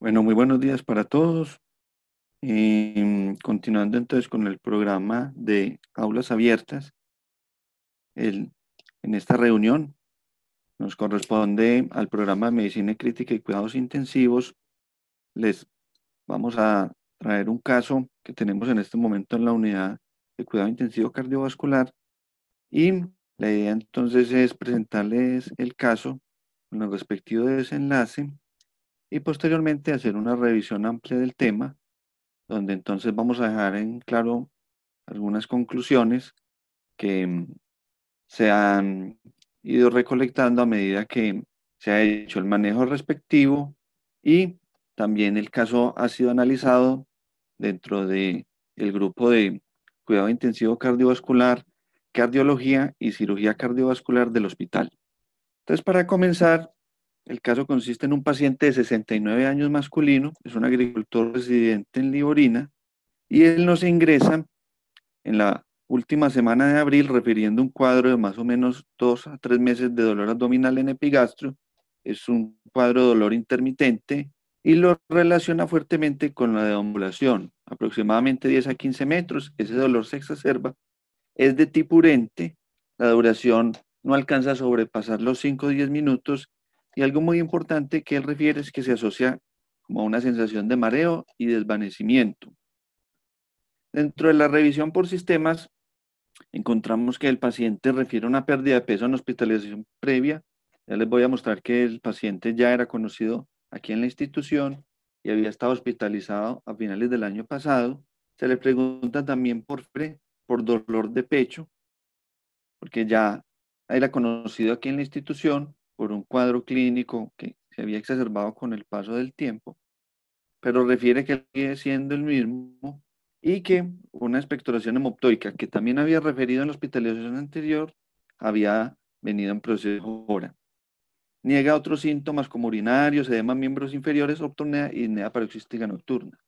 Bueno, muy buenos días para todos. Em, continuando entonces con el programa de aulas abiertas, en esta reunión nos corresponde al programa de Medicina Crítica y Cuidados Intensivos. Les vamos a traer un caso que tenemos en este momento en la unidad de cuidado intensivo cardiovascular y la idea entonces es presentarles el caso con lo respectivo desenlace y posteriormente hacer una revisión amplia del tema, donde entonces vamos a dejar en claro algunas conclusiones que mm, se han ido recolectando a medida que se ha hecho el manejo respectivo y también el caso ha sido analizado dentro del el grupo de cuidado intensivo cardiovascular, cardiología y cirugía cardiovascular del hospital. Entonces, para comenzar, el caso consiste en un paciente de 69 años masculino, es un agricultor residente en Liborina, y él nos ingresa en la última semana de abril refiriendo un cuadro de más o menos dos a tres meses de dolor abdominal en epigastro, Es un cuadro de dolor intermitente y lo relaciona fuertemente con la deambulación, aproximadamente 10 a 15 metros. Ese dolor se exacerba, es de tipo urente, la duración no alcanza a sobrepasar los 5 o 10 minutos y algo muy importante que él refiere es que se asocia como a una sensación de mareo y desvanecimiento. Dentro de la revisión por sistemas, encontramos que el paciente refiere a una pérdida de peso en hospitalización previa. Ya les voy a mostrar que el paciente ya era conocido aquí en la institución y había estado hospitalizado a finales del año pasado. Se le pregunta también por, por dolor de pecho, porque ya era conocido aquí en la institución por un cuadro clínico que se había exacerbado con el paso del tiempo, pero refiere que sigue siendo el mismo y que una expectoración hemoptoica que también había referido en la hospitalización anterior había venido en proceso ahora. Niega otros síntomas como urinarios, edema miembros inferiores, optornea y nea paroxística nocturna.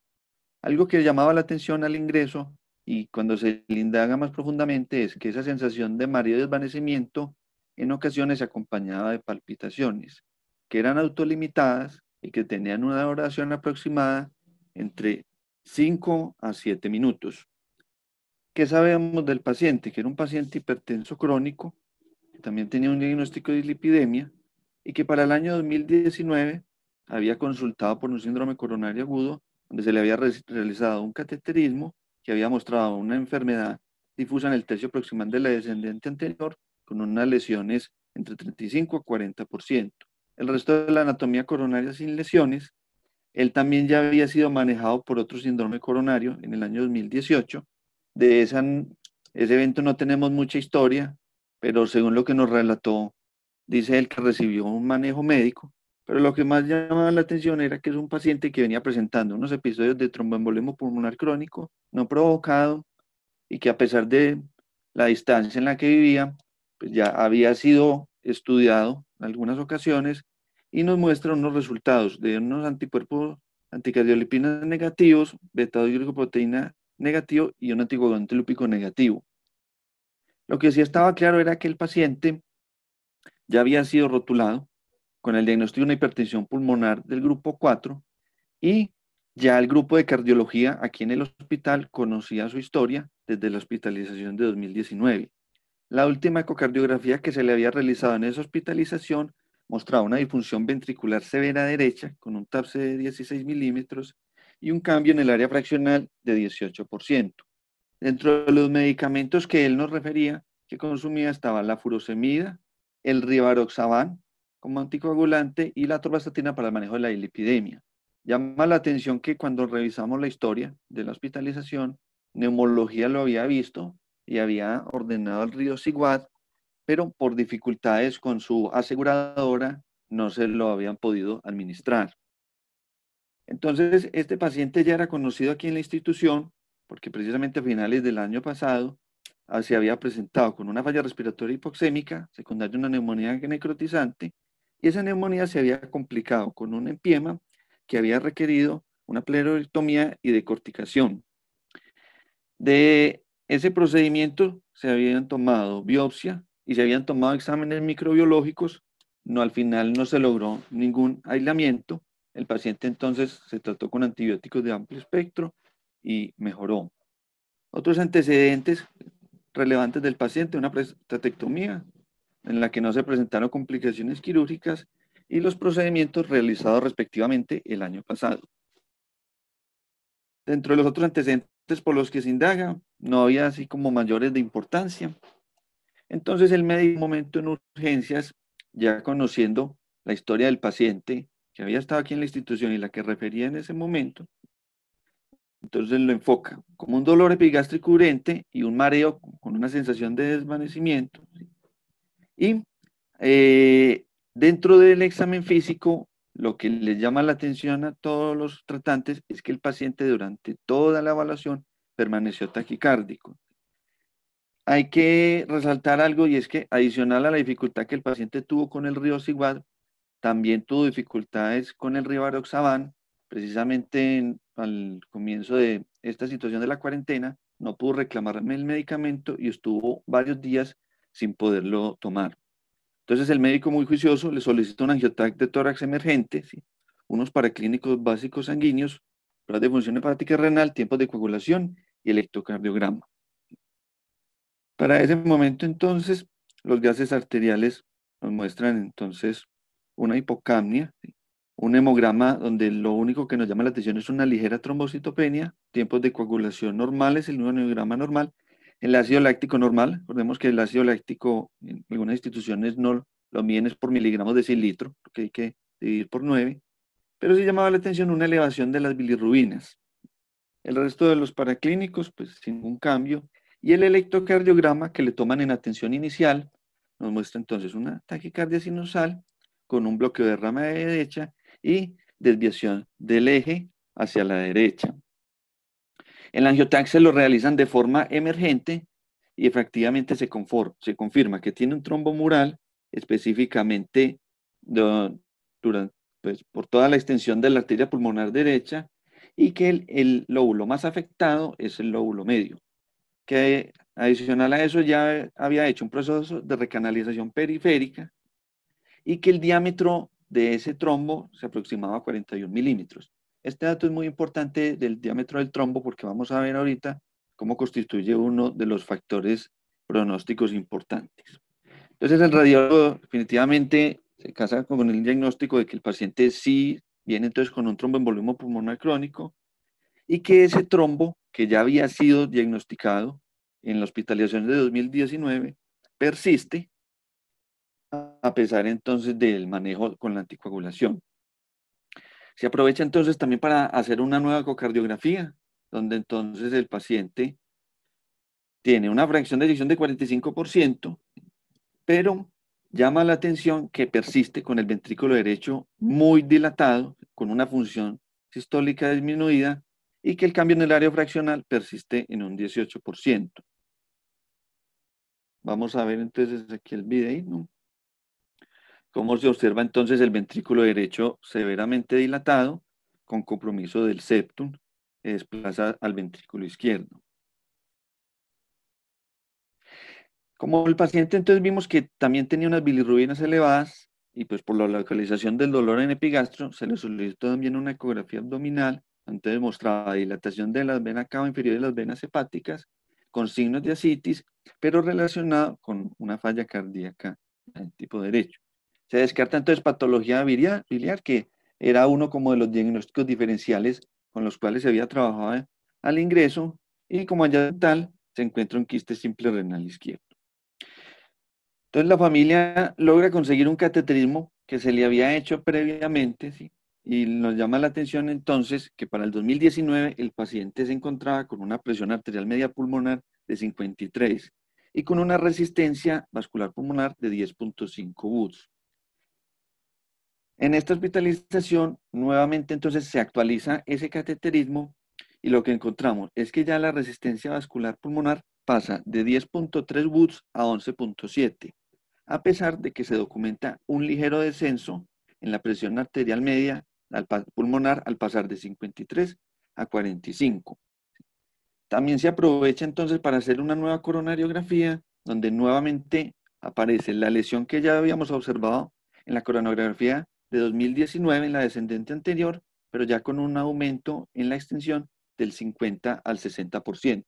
Algo que llamaba la atención al ingreso y cuando se le indaga más profundamente es que esa sensación de mareo y desvanecimiento en ocasiones acompañaba de palpitaciones, que eran autolimitadas y que tenían una duración aproximada entre 5 a 7 minutos. ¿Qué sabemos del paciente? Que era un paciente hipertenso crónico, que también tenía un diagnóstico de lipidemia y que para el año 2019 había consultado por un síndrome coronario agudo, donde se le había realizado un cateterismo que había mostrado una enfermedad difusa en el tercio proximal de la descendente anterior con unas lesiones entre 35 a 40%. El resto de la anatomía coronaria sin lesiones, él también ya había sido manejado por otro síndrome coronario en el año 2018. De esa, ese evento no tenemos mucha historia, pero según lo que nos relató, dice él que recibió un manejo médico, pero lo que más llamaba la atención era que es un paciente que venía presentando unos episodios de tromboembolismo pulmonar crónico no provocado y que a pesar de la distancia en la que vivía, pues, ya había sido estudiado en algunas ocasiones y nos muestra unos resultados de unos anticuerpos anticardiolipinas negativos, beta-glucoproteína negativo y un anticoagulante negativo. Lo que sí estaba claro era que el paciente ya había sido rotulado con el diagnóstico de una hipertensión pulmonar del grupo 4 y ya el grupo de cardiología aquí en el hospital conocía su historia desde la hospitalización de 2019. La última ecocardiografía que se le había realizado en esa hospitalización mostraba una disfunción ventricular severa derecha con un TAPSE de 16 milímetros y un cambio en el área fraccional de 18%. Dentro de los medicamentos que él nos refería que consumía estaba la furosemida, el rivaroxaban como anticoagulante y la atorvastatina para el manejo de la lipidemia. Llama la atención que cuando revisamos la historia de la hospitalización, neumología lo había visto, y había ordenado al río Siguat, pero por dificultades con su aseguradora no se lo habían podido administrar. Entonces, este paciente ya era conocido aquí en la institución porque precisamente a finales del año pasado ah, se había presentado con una falla respiratoria hipoxémica secundaria de una neumonía necrotizante y esa neumonía se había complicado con un empiema que había requerido una pleurectomía y decorticación. De ese procedimiento se habían tomado biopsia y se habían tomado exámenes microbiológicos, no al final no se logró ningún aislamiento. El paciente entonces se trató con antibióticos de amplio espectro y mejoró. Otros antecedentes relevantes del paciente, una prostatectomía en la que no se presentaron complicaciones quirúrgicas y los procedimientos realizados respectivamente el año pasado. Dentro de los otros antecedentes por los que se indaga, no había así como mayores de importancia. Entonces el médico, un momento en urgencias, ya conociendo la historia del paciente que había estado aquí en la institución y la que refería en ese momento, entonces lo enfoca como un dolor epigástrico urente y un mareo con una sensación de desvanecimiento. Y eh, dentro del examen físico lo que les llama la atención a todos los tratantes es que el paciente durante toda la evaluación permaneció taquicárdico. Hay que resaltar algo y es que adicional a la dificultad que el paciente tuvo con el río Siguad, también tuvo dificultades con el río Aroxaban, precisamente al comienzo de esta situación de la cuarentena, no pudo reclamarme el medicamento y estuvo varios días sin poderlo tomar. Entonces el médico muy juicioso le solicita un angiotac de tórax emergente, unos paraclínicos básicos sanguíneos, pruebas de función hepática renal, tiempos de coagulación y electrocardiograma. Para ese momento entonces los gases arteriales nos muestran entonces una hipocamnia, un hemograma donde lo único que nos llama la atención es una ligera trombocitopenia, tiempos de coagulación normales, el nuevo hemograma normal el ácido láctico normal, recordemos que el ácido láctico en algunas instituciones no lo miden es por miligramos de cilitro, que hay que dividir por 9, pero sí llamaba la atención una elevación de las bilirrubinas. El resto de los paraclínicos, pues sin ningún cambio, y el electrocardiograma que le toman en atención inicial nos muestra entonces una taquicardia sinusal con un bloqueo de rama de derecha y desviación del eje hacia la derecha. El angiotaxia lo realizan de forma emergente y efectivamente se, se confirma que tiene un trombo mural específicamente durante, pues, por toda la extensión de la arteria pulmonar derecha y que el, el, lóbulo más afectado es el lóbulo medio, que adicional a eso ya había hecho un proceso de recanalización periférica y que el diámetro de ese trombo se aproximaba a 41 milímetros. Este dato es muy importante del diámetro del trombo porque vamos a ver ahorita cómo constituye uno de los factores pronósticos importantes. Entonces el radiólogo definitivamente se casa con el diagnóstico de que el paciente sí viene entonces con un trombo en volumen pulmonar crónico y que ese trombo que ya había sido diagnosticado en la hospitalización de 2019 persiste a pesar entonces del manejo con la anticoagulación. Se aprovecha entonces también para hacer una nueva ecocardiografía, donde entonces el paciente tiene una fracción de eyección de 45%, pero llama la atención que persiste con el ventrículo derecho muy dilatado, con una función sistólica disminuida y que el cambio en el área fraccional persiste en un 18%. Vamos a ver entonces aquí el video como se observa entonces el ventrículo derecho severamente dilatado con compromiso del septum que desplaza al ventrículo izquierdo. Como el paciente entonces vimos que también tenía unas bilirrubinas elevadas y pues por la localización del dolor en epigastro se le solicitó también una ecografía abdominal, antes mostraba dilatación de las venas cava inferior y las venas hepáticas con signos de asitis, pero relacionado con una falla cardíaca del tipo derecho. Se descarta entonces patología biliar, que era uno como de los diagnósticos diferenciales con los cuales se había trabajado eh, al ingreso, y como tal, se encuentra un quiste simple renal izquierdo. Entonces la familia logra conseguir un cateterismo que se le había hecho previamente, ¿sí? y nos llama la atención entonces que para el 2019 el paciente se encontraba con una presión arterial media pulmonar de 53 y con una resistencia vascular pulmonar de 10.5 bus. En esta hospitalización, nuevamente entonces se actualiza ese cateterismo y lo que encontramos es que ya la resistencia vascular pulmonar pasa de 10.3 watts a 11.7, a pesar de que se documenta un ligero descenso en la presión arterial media pulmonar al pasar de 53 a 45. También se aprovecha entonces para hacer una nueva coronariografía, donde nuevamente aparece la lesión que ya habíamos observado en la coronariografía de 2019 en la descendente anterior, pero ya con un aumento en la extensión del 50 al 60%.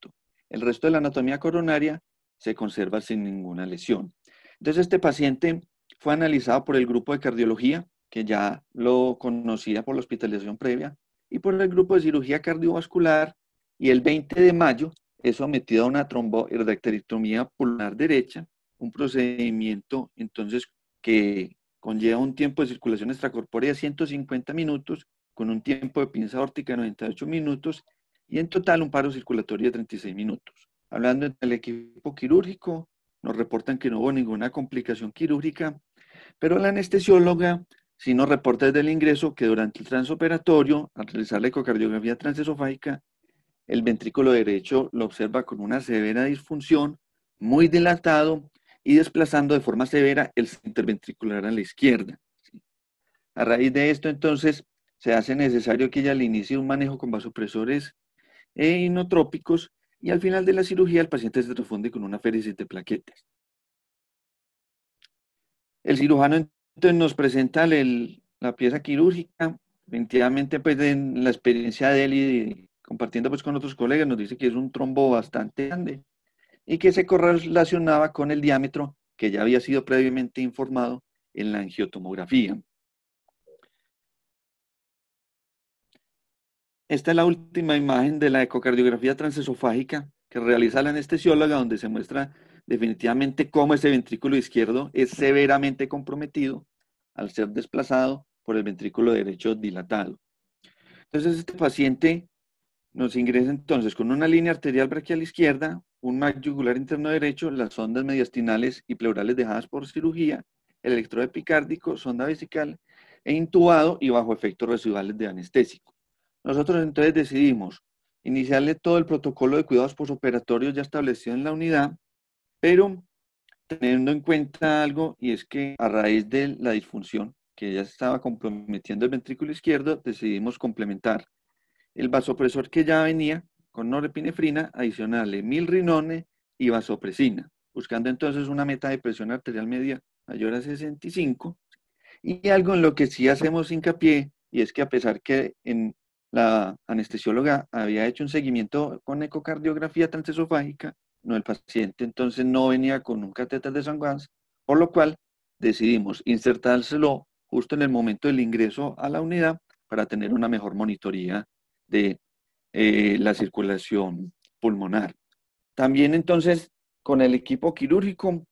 El resto de la anatomía coronaria se conserva sin ninguna lesión. Entonces, este paciente fue analizado por el grupo de cardiología, que ya lo conocía por la hospitalización previa, y por el grupo de cirugía cardiovascular, y el 20 de mayo es sometido a una tromboherdecterectomía pulmonar derecha, un procedimiento entonces que conlleva un tiempo de circulación extracorpórea de 150 minutos, con un tiempo de pinza órtica de 98 minutos y en total un paro circulatorio de 36 minutos. Hablando del equipo quirúrgico, nos reportan que no hubo ninguna complicación quirúrgica, pero la anestesióloga sí nos reporta desde el ingreso que durante el transoperatorio, al realizar la ecocardiografía transesofágica, el ventrículo derecho lo observa con una severa disfunción, muy dilatado y desplazando de forma severa el ventricular a la izquierda. A raíz de esto, entonces, se hace necesario que ella le inicie un manejo con vasopresores e inotrópicos y al final de la cirugía el paciente se refunde con una féresis de plaquetas. El cirujano entonces nos presenta la pieza quirúrgica, definitivamente pues en la experiencia de él y compartiendo pues con otros colegas nos dice que es un trombo bastante grande, y que se correlacionaba con el diámetro que ya había sido previamente informado en la angiotomografía. Esta es la última imagen de la ecocardiografía transesofágica que realiza la anestesióloga, donde se muestra definitivamente cómo ese ventrículo izquierdo es severamente comprometido al ser desplazado por el ventrículo derecho dilatado. Entonces, este paciente nos ingresa entonces con una línea arterial braquial izquierda, un MAC interno derecho, las ondas mediastinales y pleurales dejadas por cirugía, el electrodo sonda vesical e intubado y bajo efectos residuales de anestésico. Nosotros entonces decidimos iniciarle todo el protocolo de cuidados posoperatorios ya establecido en la unidad, pero teniendo en cuenta algo y es que a raíz de la disfunción que ya estaba comprometiendo el ventrículo izquierdo, decidimos complementar el vasopresor que ya venía con norepinefrina, adicionarle milrinone y vasopresina, buscando entonces una meta de presión arterial media mayor a 65. Y algo en lo que sí hacemos hincapié, y es que a pesar que en la anestesióloga había hecho un seguimiento con ecocardiografía transesofágica, no el paciente entonces no venía con un catéter de sanguaz, por lo cual decidimos insertárselo justo en el momento del ingreso a la unidad para tener una mejor monitoría de eh, la circulación pulmonar. También entonces con el equipo quirúrgico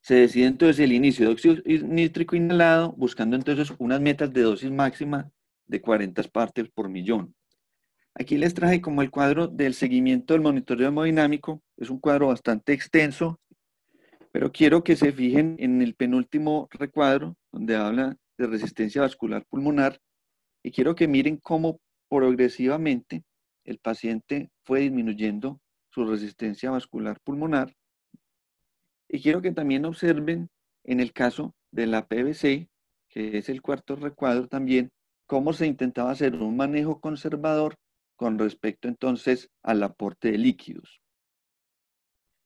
se decide entonces el inicio de óxido nítrico inhalado, buscando entonces unas metas de dosis máxima de 40 partes por millón. Aquí les traje como el cuadro del seguimiento del monitoreo hemodinámico. Es un cuadro bastante extenso, pero quiero que se fijen en el penúltimo recuadro, donde habla de resistencia vascular pulmonar, y quiero que miren cómo Progresivamente, el paciente fue disminuyendo su resistencia vascular pulmonar. Y quiero que también observen en el caso de la PVC, que es el cuarto recuadro también, cómo se intentaba hacer un manejo conservador con respecto entonces al aporte de líquidos.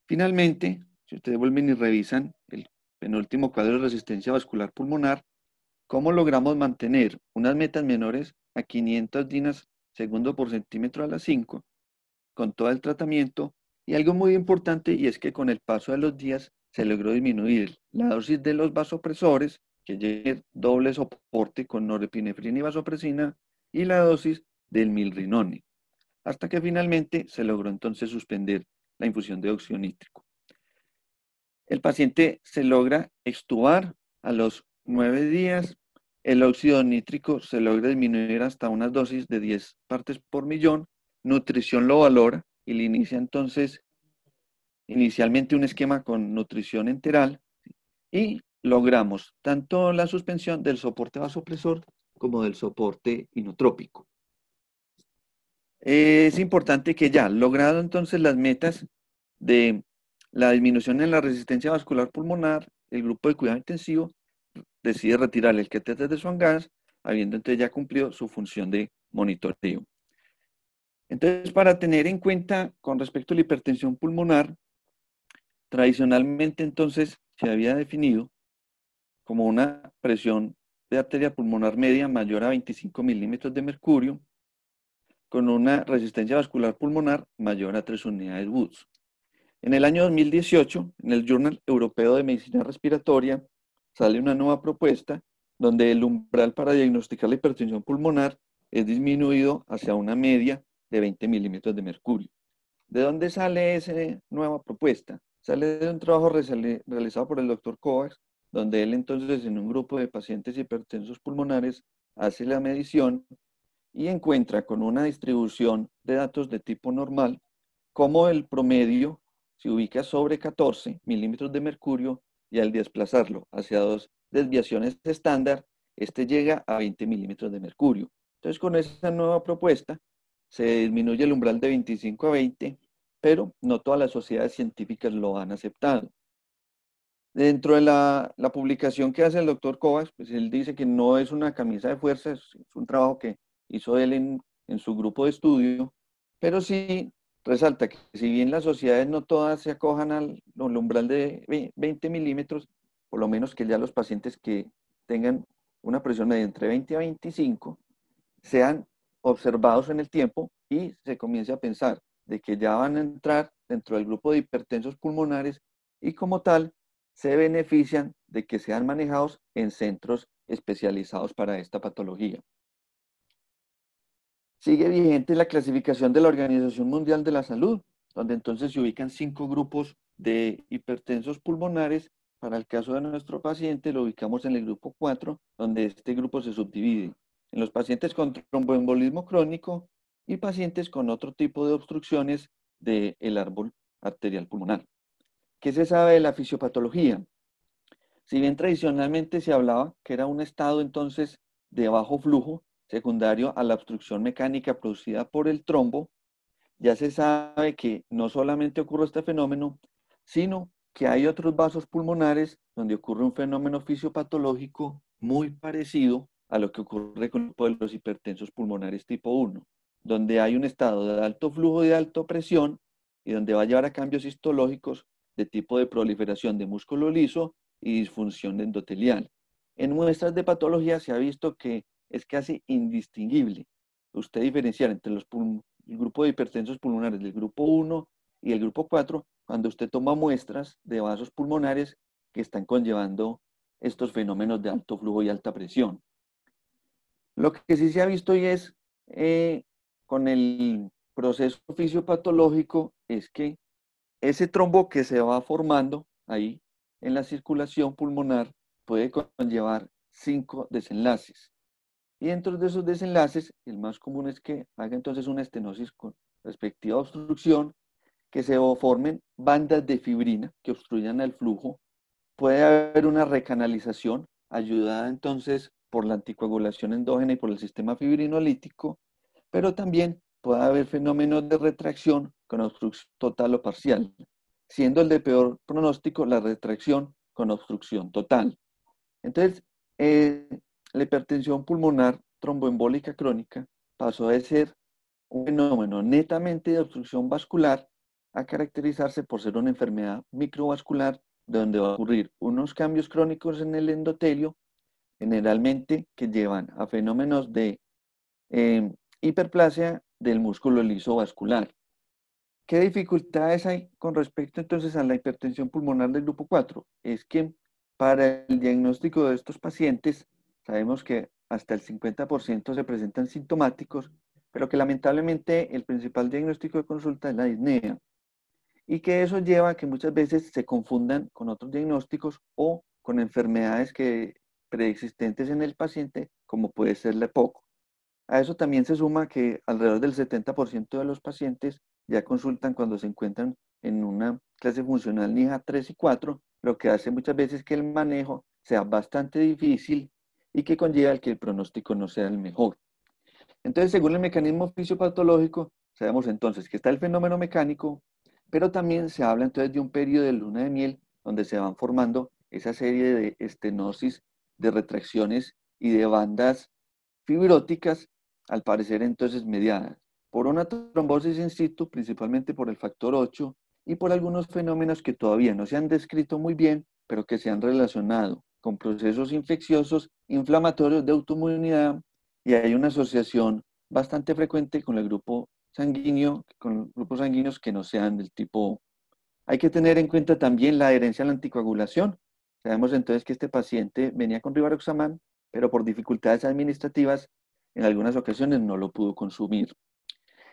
Finalmente, si ustedes vuelven y revisan el penúltimo cuadro de resistencia vascular pulmonar, cómo logramos mantener unas metas menores a 500 dinas segundo por centímetro a las 5, con todo el tratamiento, y algo muy importante y es que con el paso de los días se logró disminuir la dosis de los vasopresores, que llegue doble soporte con norepinefrina y vasopresina, y la dosis del milrinone, hasta que finalmente se logró entonces suspender la infusión de óxido nítrico. El paciente se logra extubar a los 9 días el óxido nítrico se logra disminuir hasta unas dosis de 10 partes por millón. Nutrición lo valora y le inicia entonces inicialmente un esquema con nutrición enteral y logramos tanto la suspensión del soporte vasopresor como del soporte inotrópico. Es importante que ya, logrado entonces las metas de la disminución en la resistencia vascular pulmonar, el grupo de cuidado intensivo, decide retirar el catéter de su hangar, habiendo entonces ya cumplido su función de monitoreo. Entonces, para tener en cuenta con respecto a la hipertensión pulmonar, tradicionalmente entonces se había definido como una presión de arteria pulmonar media mayor a 25 milímetros de mercurio, con una resistencia vascular pulmonar mayor a 3 unidades Woods. En el año 2018, en el Journal Europeo de Medicina Respiratoria, sale una nueva propuesta donde el umbral para diagnosticar la hipertensión pulmonar es disminuido hacia una media de 20 milímetros de mercurio. ¿De dónde sale esa nueva propuesta? Sale de un trabajo realizado por el doctor Kovacs, donde él entonces en un grupo de pacientes hipertensos pulmonares hace la medición y encuentra con una distribución de datos de tipo normal como el promedio se ubica sobre 14 milímetros de mercurio y al desplazarlo hacia dos desviaciones estándar, este llega a 20 milímetros de mercurio. Entonces, con esa nueva propuesta, se disminuye el umbral de 25 a 20, pero no todas las sociedades científicas lo han aceptado. Dentro de la, publicación que hace el doctor Kovacs, pues él dice que no es una camisa de fuerza, es, un trabajo que hizo él en, en su grupo de estudio, pero sí resalta que si bien las sociedades no todas se acojan al, umbral de 20 milímetros, por lo menos que ya los pacientes que tengan una presión de entre 20 a 25 sean observados en el tiempo y se comience a pensar de que ya van a entrar dentro del grupo de hipertensos pulmonares y como tal se benefician de que sean manejados en centros especializados para esta patología sigue vigente la clasificación de la Organización Mundial de la Salud, donde entonces se ubican cinco grupos de hipertensos pulmonares. Para el caso de nuestro paciente lo ubicamos en el grupo 4, donde este grupo se subdivide en los pacientes con tromboembolismo crónico y pacientes con otro tipo de obstrucciones del árbol arterial pulmonar. ¿Qué se sabe de la fisiopatología? Si bien tradicionalmente se hablaba que era un estado entonces de bajo flujo, secundario a la obstrucción mecánica producida por el trombo, ya se sabe que no solamente ocurre este fenómeno, sino que hay otros vasos pulmonares donde ocurre un fenómeno fisiopatológico muy parecido a lo que ocurre con los hipertensos pulmonares tipo 1, donde hay un estado de alto flujo y de alta presión y donde va a llevar a cambios histológicos de tipo de proliferación de músculo liso y disfunción endotelial. En muestras de patología se ha visto que es casi indistinguible. Usted diferenciar entre los el grupo de hipertensos pulmonares del grupo 1 y el grupo 4 cuando usted toma muestras de vasos pulmonares que están conllevando estos fenómenos de alto flujo y alta presión. Lo que sí se ha visto y es eh, con el proceso fisiopatológico es que ese trombo que se va formando ahí en la circulación pulmonar puede conllevar cinco desenlaces. Y dentro de esos desenlaces, el más común es que haga entonces una estenosis con respectiva obstrucción, que se formen bandas de fibrina que obstruyan el flujo. Puede haber una recanalización, ayudada entonces por la anticoagulación endógena y por el sistema fibrinolítico, pero también puede haber fenómenos de retracción con obstrucción total o parcial, siendo el de peor pronóstico la retracción con obstrucción total. Entonces, eh, la hipertensión pulmonar tromboembólica crónica pasó de ser un fenómeno netamente de obstrucción vascular a caracterizarse por ser una enfermedad microvascular donde va a ocurrir unos cambios crónicos en el endotelio, generalmente que llevan a fenómenos de em, hiperplasia del músculo lisovascular. ¿Qué dificultades hay con respecto entonces a la hipertensión pulmonar del grupo 4? Es que para el diagnóstico de estos pacientes Sabemos que hasta el 50% se presentan sintomáticos, pero que lamentablemente el principal diagnóstico de consulta es la disnea y que eso lleva a que muchas veces se confundan con otros diagnósticos o con enfermedades que preexistentes en el paciente, como puede ser la EPOC. A eso también se suma que alrededor del 70% de los pacientes ya consultan cuando se encuentran en una clase funcional Nija 3 y 4, lo que hace muchas veces que el manejo sea bastante difícil y que conlleva que el pronóstico no sea el mejor. Entonces, según el mecanismo fisiopatológico, sabemos entonces que está el fenómeno mecánico, pero también se habla entonces de un periodo de luna de miel donde se van formando esa serie de estenosis, de retracciones y de bandas fibróticas, al parecer entonces mediadas por una trombosis in situ, principalmente por el factor 8 y por algunos fenómenos que todavía no se han descrito muy bien, pero que se han relacionado con procesos infecciosos, inflamatorios de autoinmunidad y hay una asociación bastante frecuente con el grupo sanguíneo, con grupos sanguíneos que no sean del tipo O. Hay que tener en cuenta también la adherencia a la anticoagulación. Sabemos entonces que este paciente venía con rivaroxaban, pero por dificultades administrativas en algunas ocasiones no lo pudo consumir.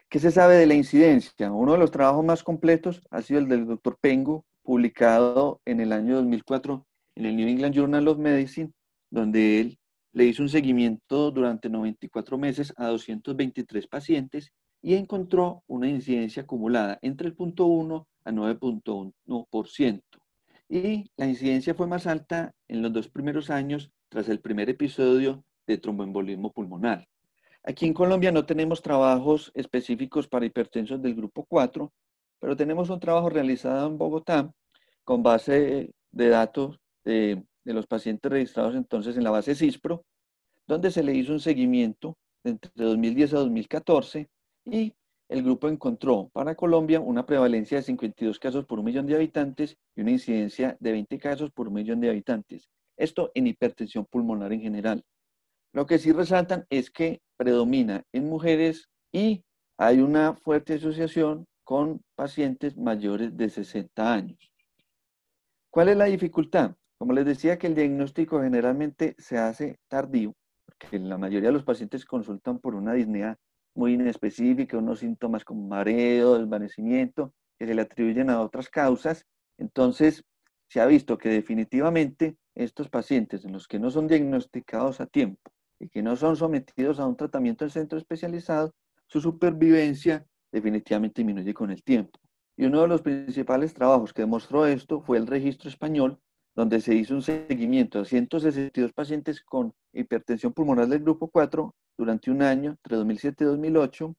¿Qué se sabe de la incidencia? Uno de los trabajos más completos ha sido el del doctor Pengo, publicado en el año 2004 en el New England Journal of Medicine, donde él le hizo un seguimiento durante 94 meses a 223 pacientes y encontró una incidencia acumulada entre el 0.1 a 9.1%. Y la incidencia fue más alta en los dos primeros años tras el primer episodio de tromboembolismo pulmonar. Aquí en Colombia no tenemos trabajos específicos para hipertensos del grupo 4, pero tenemos un trabajo realizado en Bogotá con base de datos de, los pacientes registrados entonces en la base CISPRO, donde se le hizo un seguimiento entre 2010 a 2014 y el grupo encontró para Colombia una prevalencia de 52 casos por un millón de habitantes y una incidencia de 20 casos por un millón de habitantes. Esto en hipertensión pulmonar en general. Lo que sí resaltan es que predomina en mujeres y hay una fuerte asociación con pacientes mayores de 60 años. ¿Cuál es la dificultad? Como les decía que el diagnóstico generalmente se hace tardío, porque la mayoría de los pacientes consultan por una disnea muy inespecífica, unos síntomas como mareo, desvanecimiento, que se le atribuyen a otras causas. Entonces, se ha visto que definitivamente estos pacientes en los que no son diagnosticados a tiempo y que no son sometidos a un tratamiento en centro especializado, su supervivencia definitivamente disminuye con el tiempo. Y uno de los principales trabajos que demostró esto fue el registro español donde se hizo un seguimiento a 162 pacientes con hipertensión pulmonar del grupo 4 durante un año, entre 2007 y 2008,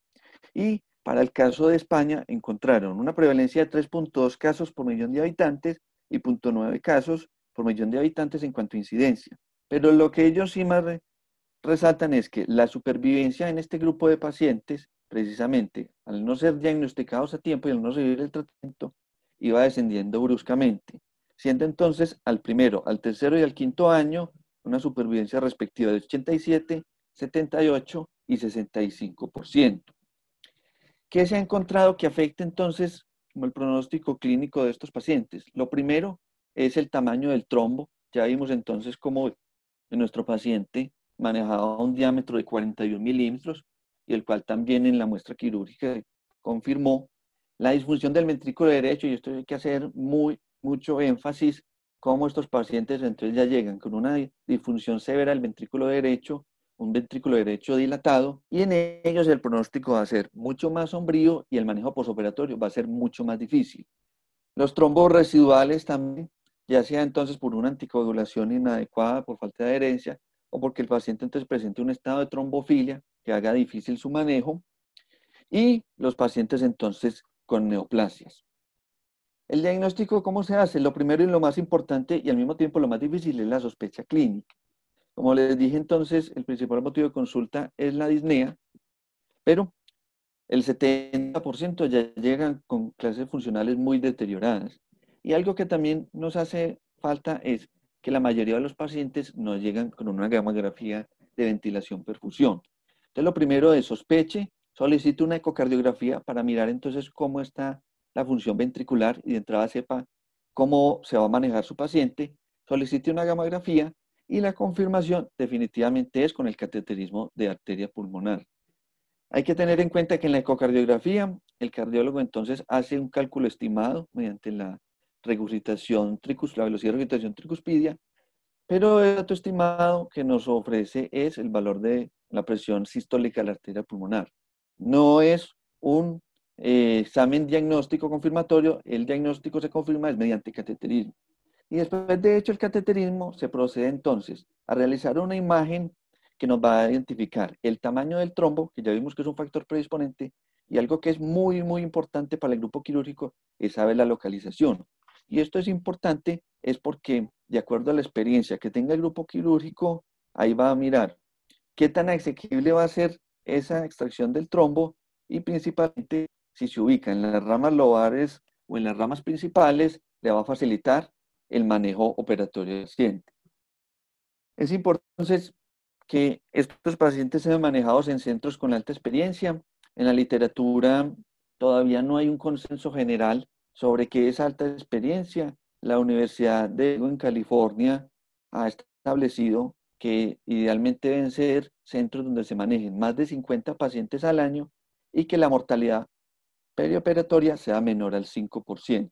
y para el caso de España encontraron una prevalencia de 3.2 casos por millón de habitantes y 0.9 casos por millón de habitantes en cuanto a incidencia. Pero lo que ellos sí más resaltan es que la supervivencia en este grupo de pacientes, precisamente al no ser diagnosticados a tiempo y al no recibir el tratamiento, iba descendiendo bruscamente siendo entonces al primero, al tercero y al quinto año una supervivencia respectiva de 87, 78 y 65%. ¿Qué se ha encontrado que afecta entonces como el pronóstico clínico de estos pacientes? Lo primero es el tamaño del trombo. Ya vimos entonces cómo en nuestro paciente manejaba un diámetro de 41 milímetros y el cual también en la muestra quirúrgica confirmó la disfunción del ventrículo derecho y esto hay que hacer muy mucho énfasis cómo estos pacientes entonces ya llegan con una disfunción severa del ventrículo derecho, un ventrículo derecho dilatado, y en ellos el pronóstico va a ser mucho más sombrío y el manejo posoperatorio va a ser mucho más difícil. Los trombos residuales también, ya sea entonces por una anticoagulación inadecuada, por falta de adherencia, o porque el paciente entonces presente un estado de trombofilia que haga difícil su manejo, y los pacientes entonces con neoplasias. El diagnóstico, ¿cómo se hace? Lo primero y lo más importante y al mismo tiempo lo más difícil es la sospecha clínica. Como les dije entonces, el principal motivo de consulta es la disnea, pero el 70% ya llegan con clases funcionales muy deterioradas. Y algo que también nos hace falta es que la mayoría de los pacientes no llegan con una gammagrafía de ventilación-perfusión. Entonces, lo primero es sospeche, solicite una ecocardiografía para mirar entonces cómo está la función ventricular y de entrada sepa cómo se va a manejar su paciente, solicite una gamografía y la confirmación definitivamente es con el cateterismo de arteria pulmonar. Hay que tener en cuenta que en la ecocardiografía el cardiólogo entonces hace un cálculo estimado mediante la regurgitación la velocidad de regurgitación tricuspidia, pero el dato estimado que nos ofrece es el valor de la presión sistólica de la arteria pulmonar. No es un eh, examen diagnóstico confirmatorio, el diagnóstico se confirma es mediante cateterismo. Y después de hecho el cateterismo se procede entonces a realizar una imagen que nos va a identificar el tamaño del trombo, que ya vimos que es un factor predisponente, y algo que es muy, muy importante para el grupo quirúrgico es saber la localización. Y esto es importante es porque, de acuerdo a la experiencia que tenga el grupo quirúrgico, ahí va a mirar qué tan asequible va a ser esa extracción del trombo y principalmente si se ubica en las ramas lobares o en las ramas principales, le va a facilitar el manejo operatorio del paciente. Es importante que estos pacientes sean manejados en centros con alta experiencia. En la literatura todavía no hay un consenso general sobre qué es alta experiencia. La Universidad de en California ha establecido que idealmente deben ser centros donde se manejen más de 50 pacientes al año y que la mortalidad operatoria sea menor al 5%.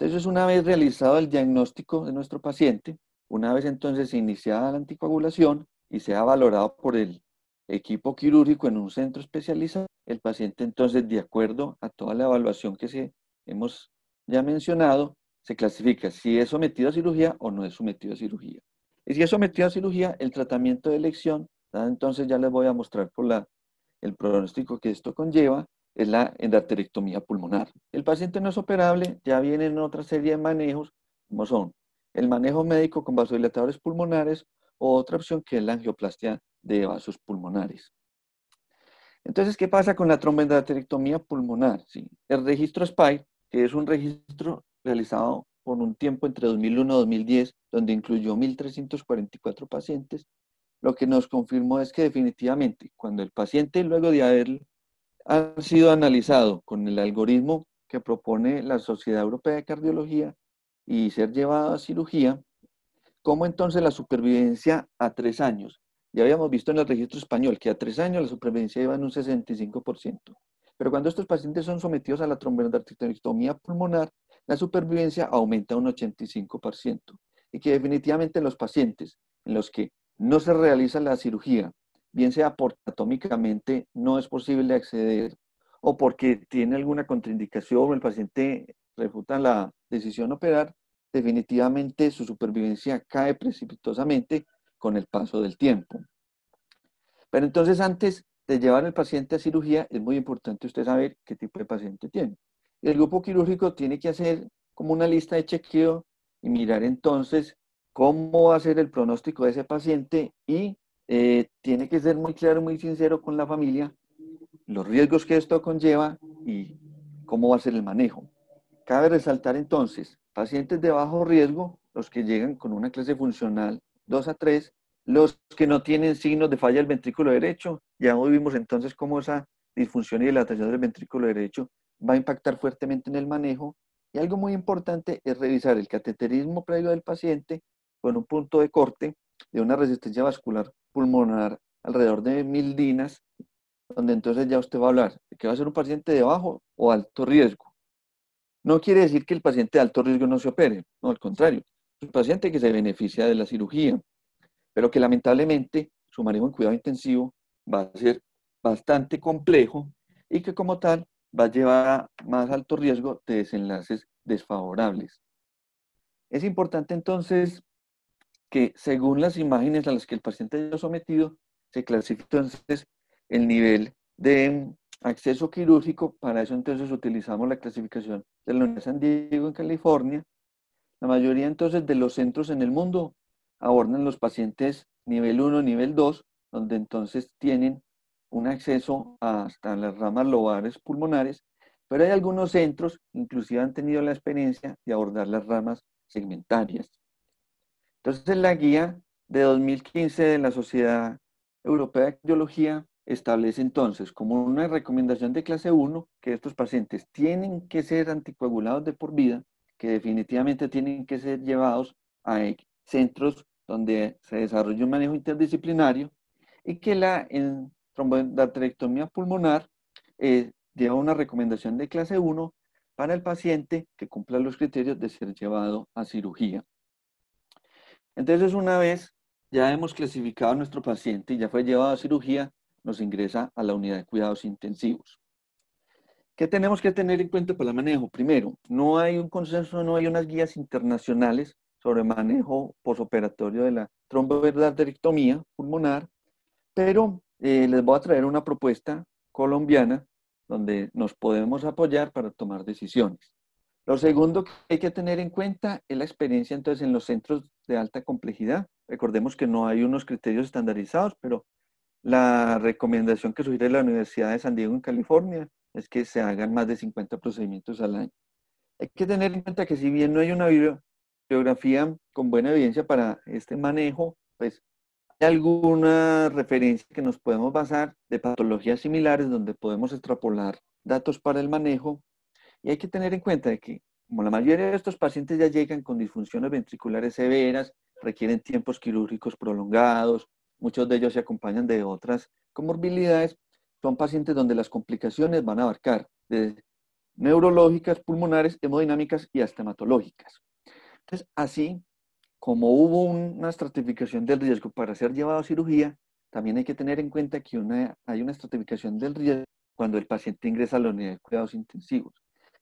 Entonces, una vez realizado el diagnóstico de nuestro paciente, una vez entonces iniciada la anticoagulación y sea valorado por el equipo quirúrgico en un centro especializado, el paciente entonces, de acuerdo a toda la evaluación que se, hemos ya mencionado, se clasifica si es sometido a cirugía o no es sometido a cirugía. Y si es sometido a cirugía, el tratamiento de elección, entonces ya les voy a mostrar por la, el pronóstico que esto conlleva, es la endarterectomía pulmonar. El paciente no es operable, ya viene en otra serie de manejos, como son el manejo médico con vasodilatadores pulmonares o otra opción que es la angioplastia de vasos pulmonares. Entonces, ¿qué pasa con la tromboendarterectomía pulmonar? El registro SPI, que es un registro realizado por un tiempo entre 2001 y 2010, donde incluyó 1.344 pacientes, lo que nos confirmó es que definitivamente cuando el paciente, luego de haber han sido analizados con el algoritmo que propone la Sociedad Europea de Cardiología y ser llevado a cirugía, como entonces la supervivencia a tres años. Ya habíamos visto en el registro español que a tres años la supervivencia iba en un 65%. Pero cuando estos pacientes son sometidos a la tromboendarterectomía pulmonar, la supervivencia aumenta un 85%. Y que definitivamente los pacientes en los que no se realiza la cirugía bien sea por atómicamente no es posible acceder o porque tiene alguna contraindicación o el paciente refuta la decisión operar, definitivamente su supervivencia cae precipitosamente con el paso del tiempo. Pero entonces antes de llevar al paciente a cirugía, es muy importante usted saber qué tipo de paciente tiene. El grupo quirúrgico tiene que hacer como una lista de chequeo y mirar entonces cómo va a ser el pronóstico de ese paciente y eh, tiene que ser muy claro, muy sincero con la familia, los riesgos que esto conlleva y cómo va a ser el manejo. Cabe resaltar entonces, pacientes de bajo riesgo, los que llegan con una clase funcional 2 a 3, los que no tienen signos de falla del ventrículo derecho, ya vimos entonces cómo esa disfunción y dilatación del ventrículo derecho va a impactar fuertemente en el manejo. Y algo muy importante es revisar el cateterismo previo del paciente con un punto de corte de una resistencia vascular pulmonar alrededor de mil dinas, donde entonces ya usted va a hablar que va a ser un paciente de bajo o alto riesgo. No quiere decir que el paciente de alto riesgo no se opere, no, al contrario, es un paciente que se beneficia de la cirugía, pero que lamentablemente su manejo en cuidado intensivo va a ser bastante complejo y que como tal va a llevar a más alto riesgo de desenlaces desfavorables. Es importante entonces que según las imágenes a las que el paciente ha sometido, se clasifica entonces el nivel de acceso quirúrgico. Para eso entonces utilizamos la clasificación de la Universidad de San Diego en California. La mayoría entonces de los centros en el mundo abordan los pacientes nivel 1, nivel 2, donde entonces tienen un acceso hasta las ramas lobares pulmonares, pero hay algunos centros, inclusive han tenido la experiencia de abordar las ramas segmentarias. Entonces, la guía de 2015 de la Sociedad Europea de Cardiología establece entonces como una recomendación de clase 1 que estos pacientes tienen que ser anticoagulados de por vida, que definitivamente tienen que ser llevados a centros donde se desarrolle un manejo interdisciplinario y que la en pulmonar eh, lleva una recomendación de clase 1 para el paciente que cumpla los criterios de ser llevado a cirugía. Entonces, una vez ya hemos clasificado a nuestro paciente y ya fue llevado a cirugía, nos ingresa a la unidad de cuidados intensivos. ¿Qué tenemos que tener en cuenta para el manejo? Primero, no hay un consenso, no hay unas guías internacionales sobre manejo posoperatorio de la tromboverdaderectomía pulmonar, pero eh, les voy a traer una propuesta colombiana donde nos podemos apoyar para tomar decisiones. Lo segundo que hay que tener en cuenta es la experiencia entonces en los centros de alta complejidad. Recordemos que no hay unos criterios estandarizados, pero la recomendación que sugiere la Universidad de San Diego en California es que se hagan más de 50 procedimientos al año. Hay que tener en cuenta que si bien no hay una bibliografía con buena evidencia para este manejo, pues hay alguna referencia que nos podemos basar de patologías similares donde podemos extrapolar datos para el manejo y hay que tener en cuenta de que, como la mayoría de estos pacientes ya llegan con disfunciones ventriculares severas, requieren tiempos quirúrgicos prolongados, muchos de ellos se acompañan de otras comorbilidades, son pacientes donde las complicaciones van a abarcar desde neurológicas, pulmonares, hemodinámicas y hasta Entonces, así como hubo una estratificación del riesgo para ser llevado a cirugía, también hay que tener en cuenta que hay una estratificación del riesgo cuando el paciente ingresa a la unidad de cuidados intensivos.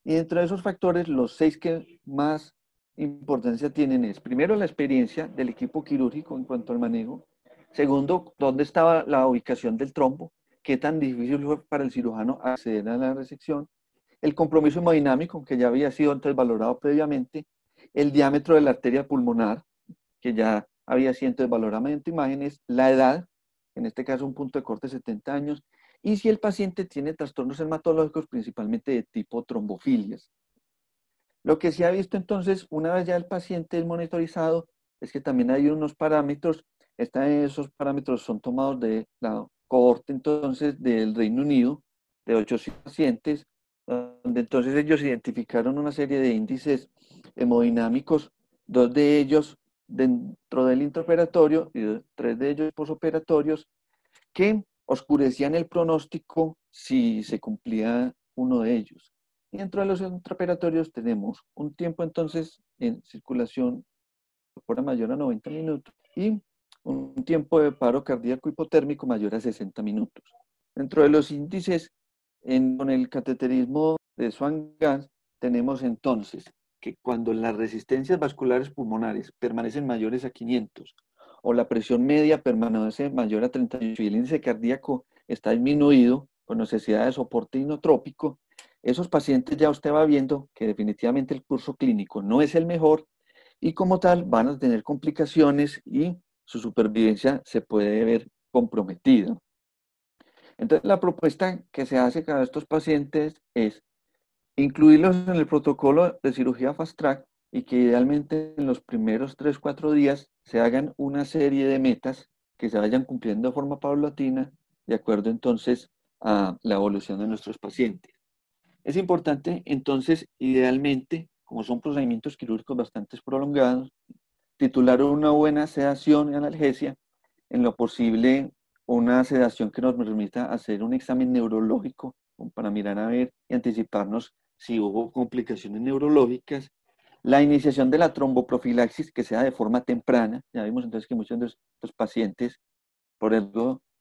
Y dentro de esos factores, los seis que más importancia tienen es, primero, la experiencia del equipo quirúrgico en cuanto al manejo. Segundo, dónde estaba la ubicación del trombo, qué tan difícil fue para el cirujano acceder a la resección. El compromiso hemodinámico, que ya había sido antes valorado previamente. El diámetro de la arteria pulmonar, que ya había sido antes valorado mediante imágenes. La edad, en este caso un punto de corte de 70 años y si el paciente tiene trastornos hematológicos, principalmente de tipo trombofilias. Lo que se ha visto entonces, una vez ya el paciente es monitorizado, es que también hay unos parámetros, esos parámetros son tomados de la cohorte entonces del Reino Unido, de 800 pacientes, donde entonces ellos identificaron una serie de índices hemodinámicos, dos de ellos dentro del intraoperatorio y tres de ellos posoperatorios, que oscurecían el pronóstico si se cumplía uno de ellos. dentro de los intraoperatorios tenemos un tiempo entonces en circulación por mayor a 90 minutos y un tiempo de paro cardíaco hipotérmico mayor a 60 minutos. Dentro de los índices en, con el cateterismo de Swan-Ganz tenemos entonces que cuando las resistencias vasculares pulmonares permanecen mayores a 500 o la presión media permanece mayor a 38 y el índice cardíaco está disminuido con necesidad de soporte inotrópico, esos pacientes ya usted va viendo que definitivamente el curso clínico no es el mejor y como tal van a tener complicaciones y su supervivencia se puede ver comprometida. Entonces la propuesta que se hace para estos pacientes es incluirlos en el protocolo de cirugía fast track y que idealmente en los primeros 3, 4 días se hagan una serie de metas que se vayan cumpliendo de forma paulatina, de acuerdo entonces a la evolución de nuestros pacientes. Es importante entonces, idealmente, como son procedimientos quirúrgicos bastante prolongados, titular una buena sedación y analgesia, en lo posible una sedación que nos permita hacer un examen neurológico para mirar a ver y anticiparnos si hubo complicaciones neurológicas la iniciación de la tromboprofilaxis que sea de forma temprana, ya vimos entonces que muchos de estos pacientes por el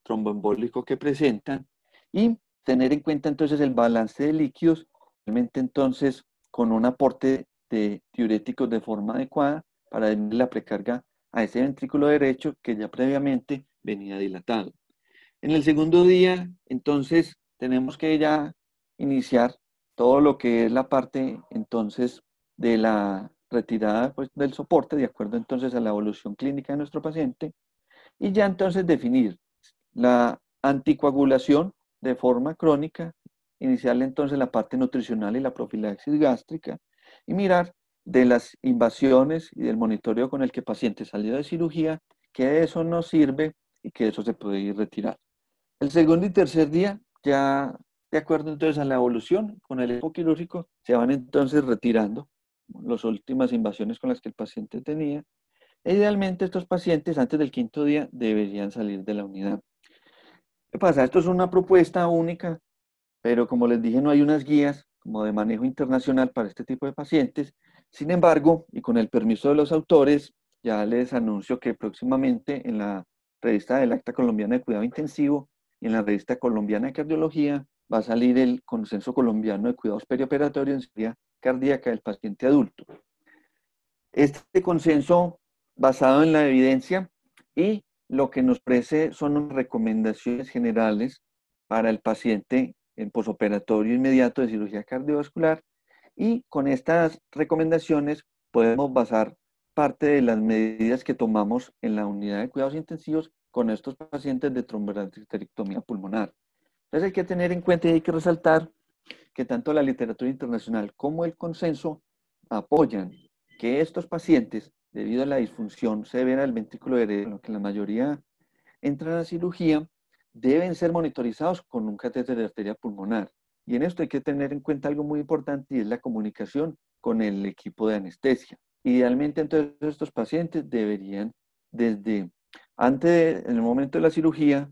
tromboembólico que presentan y tener en cuenta entonces el balance de líquidos, realmente entonces con un aporte de diuréticos de forma adecuada para darle la precarga a ese ventrículo derecho que ya previamente venía dilatado. En el segundo día, entonces, tenemos que ya iniciar todo lo que es la parte entonces de la retirada pues, del soporte de acuerdo entonces a la evolución clínica de nuestro paciente y ya entonces definir la anticoagulación de forma crónica, iniciarle entonces la parte nutricional y la profilaxis gástrica y mirar de las invasiones y del monitoreo con el que el paciente salió de cirugía, que eso no sirve y que eso se puede ir retirar. El segundo y tercer día, ya de acuerdo entonces a la evolución con el equipo quirúrgico, se van entonces retirando las últimas invasiones con las que el paciente tenía. idealmente estos pacientes antes del quinto día deberían salir de la unidad. ¿Qué pasa? Esto es una propuesta única, pero como les dije, no hay unas guías como de manejo internacional para este tipo de pacientes. Sin embargo, y con el permiso de los autores, ya les anuncio que próximamente en la revista del Acta Colombiana de Cuidado Intensivo y en la revista Colombiana de Cardiología va a salir el Consenso Colombiano de Cuidados Perioperatorios en cardíaca del paciente adulto. Este consenso basado en la evidencia y lo que nos ofrece son recomendaciones generales para el paciente en posoperatorio inmediato de cirugía cardiovascular y con estas recomendaciones podemos basar parte de las medidas que tomamos en la unidad de cuidados intensivos con estos pacientes de tromboarterictomía pulmonar. Entonces hay que tener en cuenta y hay que resaltar que tanto la literatura internacional como el consenso apoyan que estos pacientes, debido a la disfunción severa del ventrículo derecho, que la mayoría entran a cirugía, deben ser monitorizados con un catéter de arteria pulmonar. Y en esto hay que tener en cuenta algo muy importante y es la comunicación con el equipo de anestesia. Idealmente, entonces, estos pacientes deberían, desde antes, en el momento de la cirugía,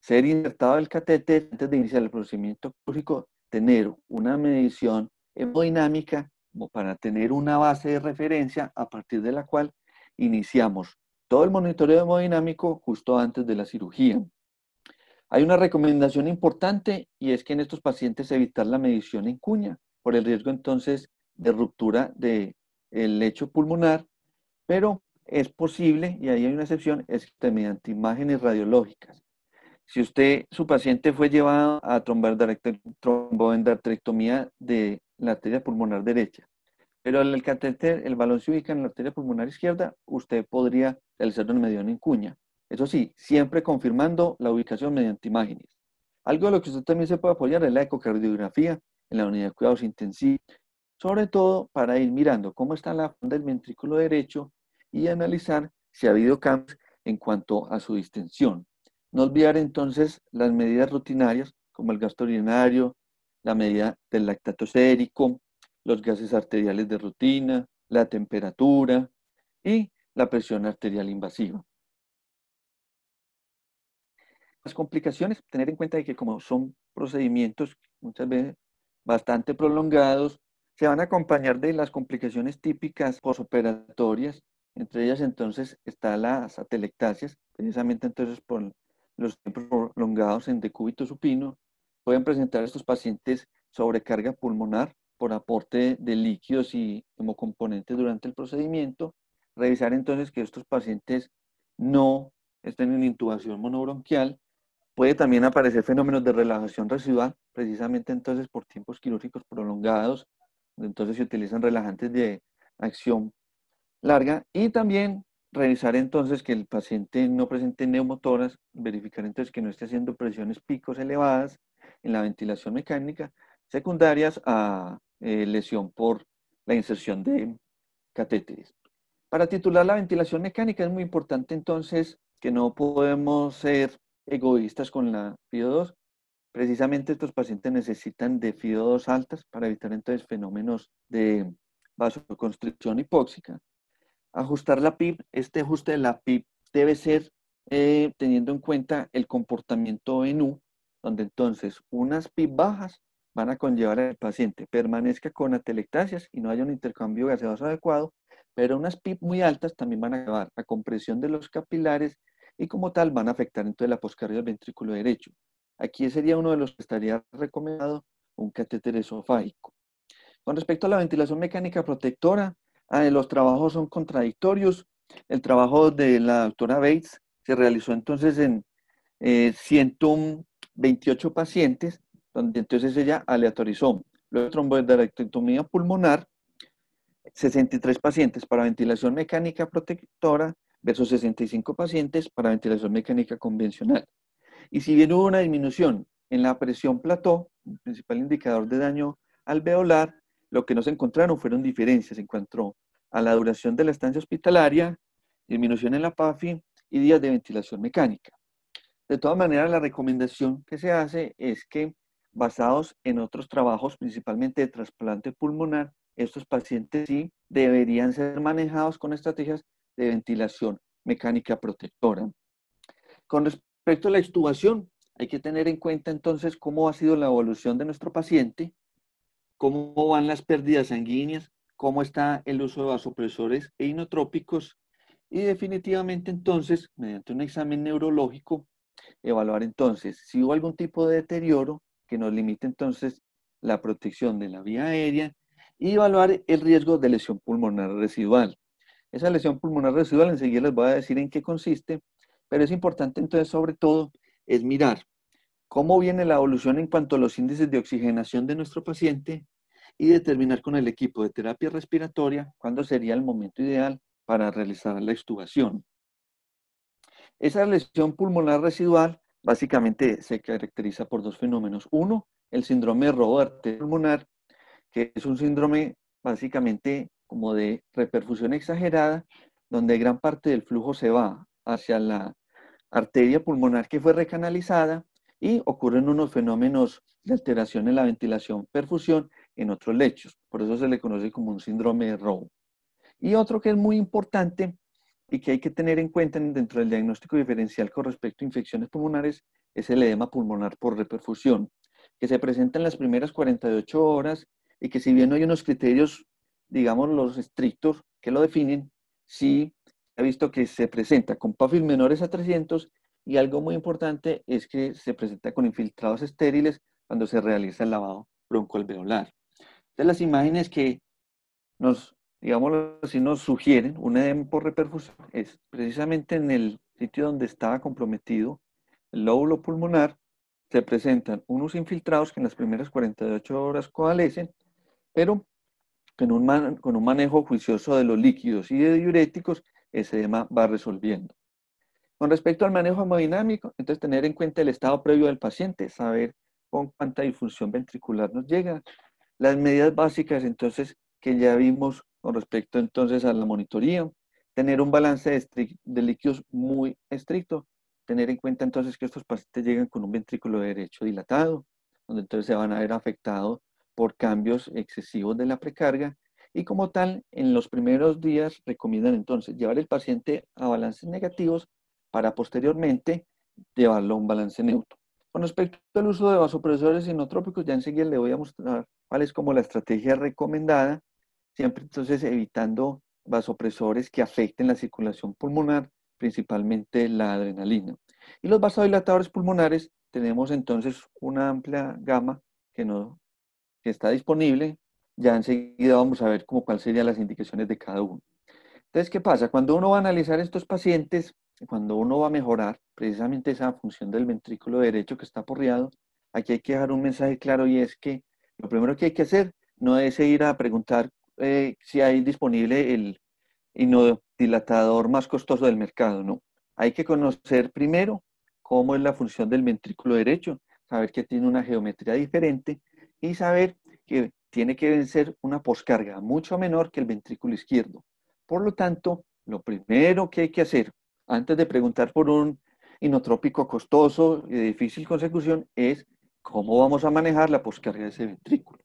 ser insertado el catéter antes de iniciar el procedimiento quirúrgico tener una medición hemodinámica como para tener una base de referencia a partir de la cual iniciamos todo el monitoreo hemodinámico justo antes de la cirugía. Hay una recomendación importante y es que en estos pacientes evitar la medición en cuña por el riesgo entonces de ruptura del lecho pulmonar, pero es posible, y ahí hay una excepción, es mediante imágenes radiológicas. Si usted, su paciente fue llevado a tromboendarterectomía de la arteria pulmonar derecha, pero el catéter, el balón se ubica en la arteria pulmonar izquierda, usted podría realizar una medión en cuña. Eso sí, siempre confirmando la ubicación mediante imágenes. Algo de lo que usted también se puede apoyar es la ecocardiografía en la unidad de cuidados intensivos, sobre todo para ir mirando cómo está la funda del ventrículo derecho y analizar si ha habido cambios en cuanto a su distensión. No olvidar entonces las medidas rutinarias como el gasto urinario, la medida del lactato sérico, los gases arteriales de rutina, la temperatura y la presión arterial invasiva. Las complicaciones, tener en cuenta de que como son procedimientos muchas veces bastante prolongados, se van a acompañar de las complicaciones típicas posoperatorias. Entre ellas entonces está la atelectasias, precisamente entonces por los tiempos prolongados en decúbito supino, pueden presentar estos pacientes sobrecarga pulmonar por aporte de líquidos y como componente durante el procedimiento. Revisar entonces que estos pacientes no estén en intubación monobronquial. Puede también aparecer fenómenos de relajación residual, precisamente entonces por tiempos quirúrgicos prolongados, entonces se utilizan relajantes de acción larga y también revisar entonces que el paciente no presente neumotoras, verificar entonces que no esté haciendo presiones picos elevadas en la ventilación mecánica, secundarias a eh, lesión por la inserción de catéteres. Para titular la ventilación mecánica es muy importante entonces que no podemos ser egoístas con la FIO2. Precisamente estos pacientes necesitan de FIO2 altas para evitar entonces fenómenos de vasoconstricción hipóxica ajustar la PIB, este ajuste de la PIB debe ser eh, teniendo en cuenta el comportamiento en U, donde entonces unas PIB bajas van a conllevar al paciente permanezca con atelectasias y no haya un intercambio gaseoso adecuado, pero unas PIB muy altas también van a llevar a compresión de los capilares y como tal van a afectar entonces la poscarria del ventrículo derecho. Aquí sería uno de los que estaría recomendado un catéter esofágico. Con respecto a la ventilación mecánica protectora, Ah, eh, los trabajos son contradictorios. El trabajo de la doctora Bates se realizó entonces en 128 eh, pacientes, donde entonces ella aleatorizó los la pulmonar, 63 pacientes para ventilación mecánica protectora versus 65 pacientes para ventilación mecánica convencional. Y si bien hubo una disminución en la presión plató, principal indicador de daño alveolar, lo que nos encontraron fueron diferencias en cuanto a la duración de la estancia hospitalaria, disminución en la PAFI y días de ventilación mecánica. De todas maneras, la recomendación que se hace es que, basados en otros trabajos, principalmente de trasplante pulmonar, estos pacientes sí deberían ser manejados con estrategias de ventilación mecánica protectora. Con respecto a la extubación, hay que tener en cuenta entonces cómo ha sido la evolución de nuestro paciente cómo van las pérdidas sanguíneas, cómo está el uso de vasopresores e inotrópicos y definitivamente entonces, mediante un examen neurológico, evaluar entonces si hubo algún tipo de deterioro que nos limite entonces la protección de la vía aérea y evaluar el riesgo de lesión pulmonar residual. Esa lesión pulmonar residual enseguida les voy a decir en qué consiste, pero es importante entonces sobre todo es mirar cómo viene la evolución en cuanto a los índices de oxigenación de nuestro paciente, y determinar con el equipo de terapia respiratoria cuándo sería el momento ideal para realizar la extubación. Esa lesión pulmonar residual básicamente se caracteriza por dos fenómenos. Uno, el síndrome de pulmonar, que es un síndrome básicamente como de reperfusión exagerada, donde gran parte del flujo se va hacia la arteria pulmonar que fue recanalizada y ocurren unos fenómenos de alteración en la ventilación, perfusión, en otros lechos. Por eso se le conoce como un síndrome de Rowe. Y otro que es muy importante y que hay que tener en cuenta dentro del diagnóstico diferencial con respecto a infecciones pulmonares es el edema pulmonar por reperfusión, que se presenta en las primeras 48 horas y que si bien no hay unos criterios, digamos, los estrictos que lo definen, sí ha visto que se presenta con PAFIL menores a 300 y algo muy importante es que se presenta con infiltrados estériles cuando se realiza el lavado broncoalveolar las imágenes que nos, digámoslo así, nos sugieren un edema por reperfusión es precisamente en el sitio donde estaba comprometido el lóbulo pulmonar, se presentan unos infiltrados que en las primeras 48 horas coalescen, pero con un, con un manejo juicioso de los líquidos y de diuréticos, ese edema va resolviendo. Con respecto al manejo hemodinámico, entonces tener en cuenta el estado previo del paciente, saber con cuánta difusión ventricular nos llega, las medidas básicas, entonces, que ya vimos con respecto entonces a la monitoría, tener un balance de, líquidos muy estricto, tener en cuenta entonces que estos pacientes llegan con un ventrículo derecho dilatado, donde entonces se van a ver afectados por cambios excesivos de la precarga y como tal, en los primeros días recomiendan entonces llevar el paciente a balances negativos para posteriormente llevarlo a un balance neutro. Con respecto al uso de vasopresores inotrópicos, ya enseguida le voy a mostrar cuál es como la estrategia recomendada, siempre entonces evitando vasopresores que afecten la circulación pulmonar, principalmente la adrenalina. Y los vasodilatadores pulmonares, tenemos entonces una amplia gama que, no, que está disponible. Ya enseguida vamos a ver cómo cuáles serían las indicaciones de cada uno. Entonces, ¿qué pasa? Cuando uno va a analizar estos pacientes, cuando uno va a mejorar precisamente esa función del ventrículo derecho que está porreado aquí hay que dejar un mensaje claro y es que lo primero que hay que hacer no es ir a preguntar eh, si hay disponible el inodilatador más costoso del mercado, no. Hay que conocer primero cómo es la función del ventrículo derecho, saber que tiene una geometría diferente y saber que tiene que vencer una poscarga mucho menor que el ventrículo izquierdo. Por lo tanto, lo primero que hay que hacer antes de preguntar por un inotrópico costoso y de difícil consecución, es cómo vamos a manejar la poscarga de ese ventrículo.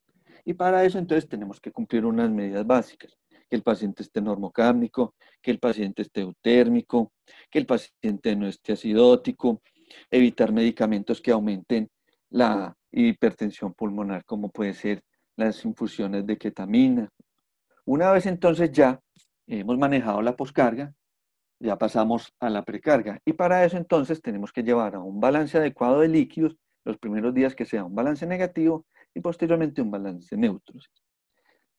Y para eso entonces tenemos que cumplir unas medidas básicas, que el paciente esté normocárnico, que el paciente esté eutérmico, que el paciente no esté acidótico, evitar medicamentos que aumenten la hipertensión pulmonar, como pueden ser las infusiones de ketamina. Una vez entonces ya hemos manejado la poscarga, ya pasamos a la precarga. Y para eso entonces tenemos que llevar a un balance adecuado de líquidos los primeros días que sea un balance negativo y posteriormente un balance neutro.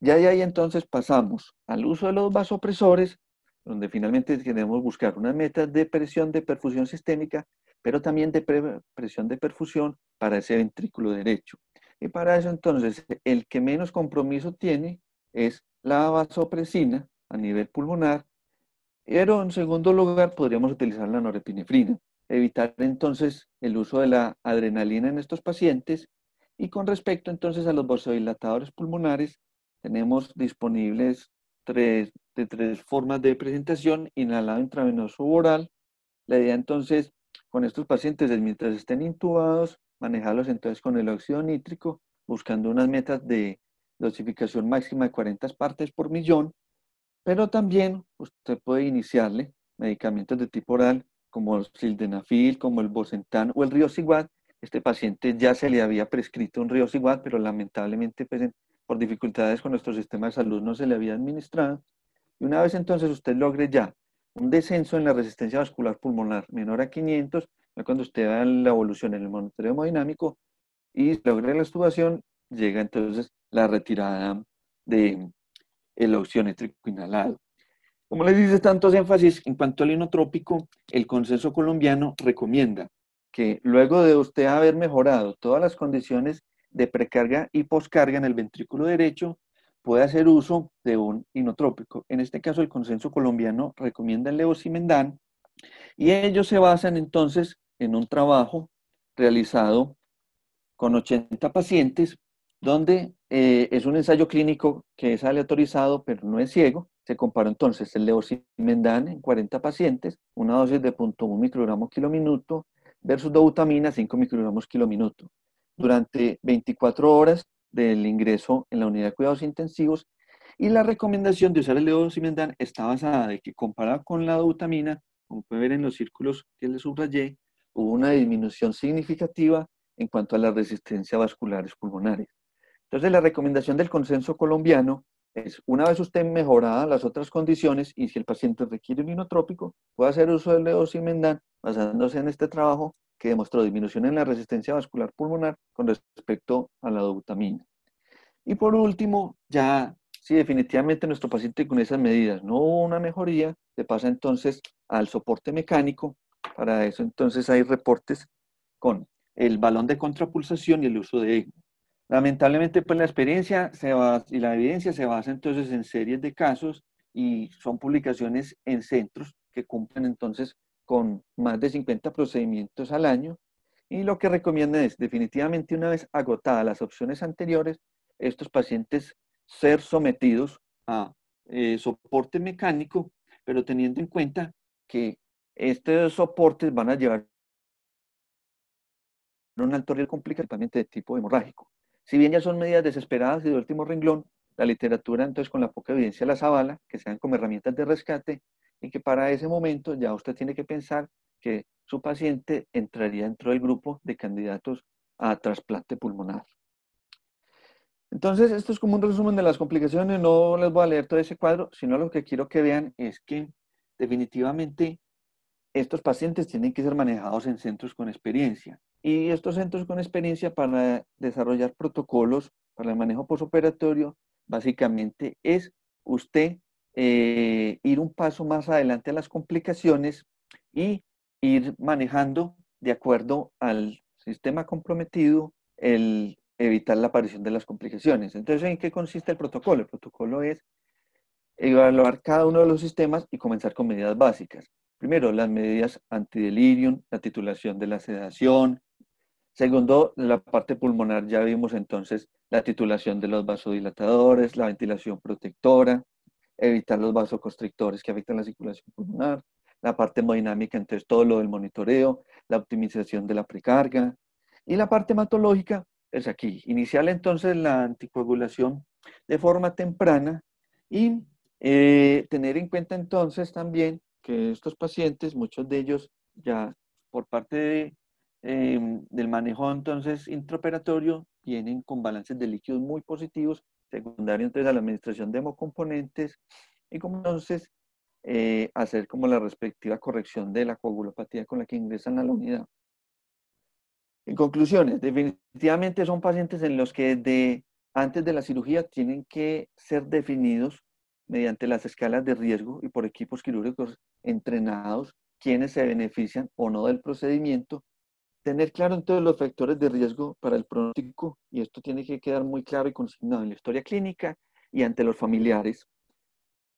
Ya de ahí entonces pasamos al uso de los vasopresores, donde finalmente queremos buscar una meta de presión de perfusión sistémica, pero también de presión de perfusión para ese ventrículo derecho. Y para eso entonces el que menos compromiso tiene es la vasopresina a nivel pulmonar pero en segundo lugar, podríamos utilizar la norepinefrina, evitar entonces el uso de la adrenalina en estos pacientes. Y con respecto entonces a los vasodilatadores pulmonares, tenemos disponibles tres, de tres formas de presentación, inhalado intravenoso oral. La idea entonces con estos pacientes es mientras estén intubados, manejarlos entonces con el óxido nítrico, buscando unas metas de dosificación máxima de 40 partes por millón pero también usted puede iniciarle medicamentos de tipo oral como el sildenafil, como el bocentán o el riociguat. Este paciente ya se le había prescrito un riociguat, pero lamentablemente pues, por dificultades con nuestro sistema de salud no se le había administrado. Y una vez entonces usted logre ya un descenso en la resistencia vascular pulmonar menor a 500, cuando usted da la evolución en el monitoreo hemodinámico y logre la estubación, llega entonces la retirada de, opción étrico inhalado. Como les dice tantos énfasis, en cuanto al inotrópico, el consenso colombiano recomienda que luego de usted haber mejorado todas las condiciones de precarga y poscarga en el ventrículo derecho, puede hacer uso de un inotrópico. En este caso, el consenso colombiano recomienda el leucimendan y ellos se basan entonces en un trabajo realizado con 80 pacientes donde eh, es un ensayo clínico que es aleatorizado, pero no es ciego. Se comparó entonces el leosimendán en 40 pacientes, una dosis de 0.1 microgramos kilo versus dobutamina 5 microgramos kilo Durante 24 horas del ingreso en la unidad de cuidados intensivos y la recomendación de usar el leucimendan está basada en que comparada con la dobutamina, como puede ver en los círculos que le subrayé, hubo una disminución significativa en cuanto a la resistencia vasculares pulmonares. Entonces, la recomendación del consenso colombiano es, una vez usted mejorada las otras condiciones y si el paciente requiere un inotrópico, puede hacer uso del leosimendán basándose en este trabajo que demostró disminución en la resistencia vascular pulmonar con respecto a la dobutamina. Y por último, ya si definitivamente nuestro paciente con esas medidas no hubo una mejoría, se pasa entonces al soporte mecánico. Para eso entonces hay reportes con el balón de contrapulsación y el uso de Lamentablemente, pues la experiencia se basa, y la evidencia se basa entonces en series de casos y son publicaciones en centros que cumplen entonces con más de 50 procedimientos al año. Y lo que recomienda es, definitivamente, una vez agotadas las opciones anteriores, estos pacientes ser sometidos a eh, soporte mecánico, pero teniendo en cuenta que estos soportes van a llevar un alto riesgo complicado, de tipo hemorrágico. Si bien ya son medidas desesperadas y de último renglón, la literatura entonces con la poca evidencia las avala, que sean como herramientas de rescate y que para ese momento ya usted tiene que pensar que su paciente entraría dentro del grupo de candidatos a trasplante pulmonar. Entonces, esto es como un resumen de las complicaciones, no les voy a leer todo ese cuadro, sino lo que quiero que vean es que definitivamente estos pacientes tienen que ser manejados en centros con experiencia. Y estos centros con experiencia para desarrollar protocolos para el manejo posoperatorio, básicamente es usted eh, ir un paso más adelante a las complicaciones y ir manejando de acuerdo al sistema comprometido el evitar la aparición de las complicaciones. Entonces, ¿en qué consiste el protocolo? El protocolo es evaluar cada uno de los sistemas y comenzar con medidas básicas. Primero, las medidas antidelirium, la titulación de la sedación, Segundo, la parte pulmonar ya vimos entonces la titulación de los vasodilatadores, la ventilación protectora, evitar los vasoconstrictores que afectan la circulación pulmonar, la parte hemodinámica, entonces todo lo del monitoreo, la optimización de la precarga y la parte hematológica es pues aquí. Inicial entonces la anticoagulación de forma temprana y eh, tener en cuenta entonces también que estos pacientes, muchos de ellos ya por parte de Em, del manejo entonces intraoperatorio vienen con balances de líquidos muy positivos, secundario entonces a la administración de hemocomponentes y como entonces eh, hacer como la respectiva corrección de la coagulopatía con la que ingresan a la unidad. En conclusiones, definitivamente son pacientes en los que de, antes de la cirugía tienen que ser definidos mediante las escalas de riesgo y por equipos quirúrgicos entrenados quienes se benefician o no del procedimiento tener claro entonces los factores de riesgo para el pronóstico, y esto tiene que quedar muy claro y consignado en la historia clínica y ante los familiares.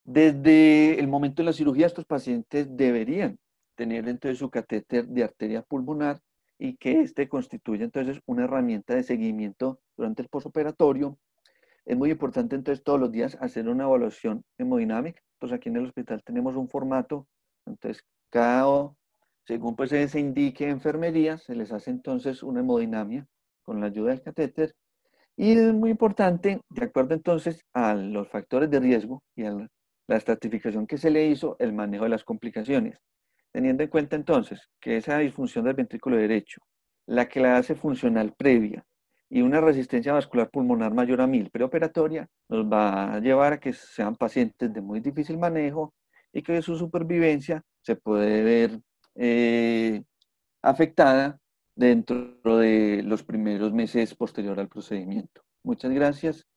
Desde el momento de la cirugía, estos pacientes deberían tener entonces su catéter de arteria pulmonar y que este constituye entonces una herramienta de seguimiento durante el posoperatorio. Es muy importante entonces todos los días hacer una evaluación hemodinámica. Entonces aquí en el hospital tenemos un formato, entonces cada según pues, se indique enfermería, se les hace entonces una hemodinamia con la ayuda del catéter. Y muy importante, de acuerdo entonces a los factores de riesgo y a la estratificación que se le hizo, el manejo de las complicaciones. Teniendo en cuenta entonces que esa disfunción del ventrículo derecho, la que la hace funcional previa y una resistencia vascular pulmonar mayor a 1000 preoperatoria, nos va a llevar a que sean pacientes de muy difícil manejo y que su supervivencia se puede ver eh, afectada dentro de los primeros meses posterior al procedimiento. Muchas gracias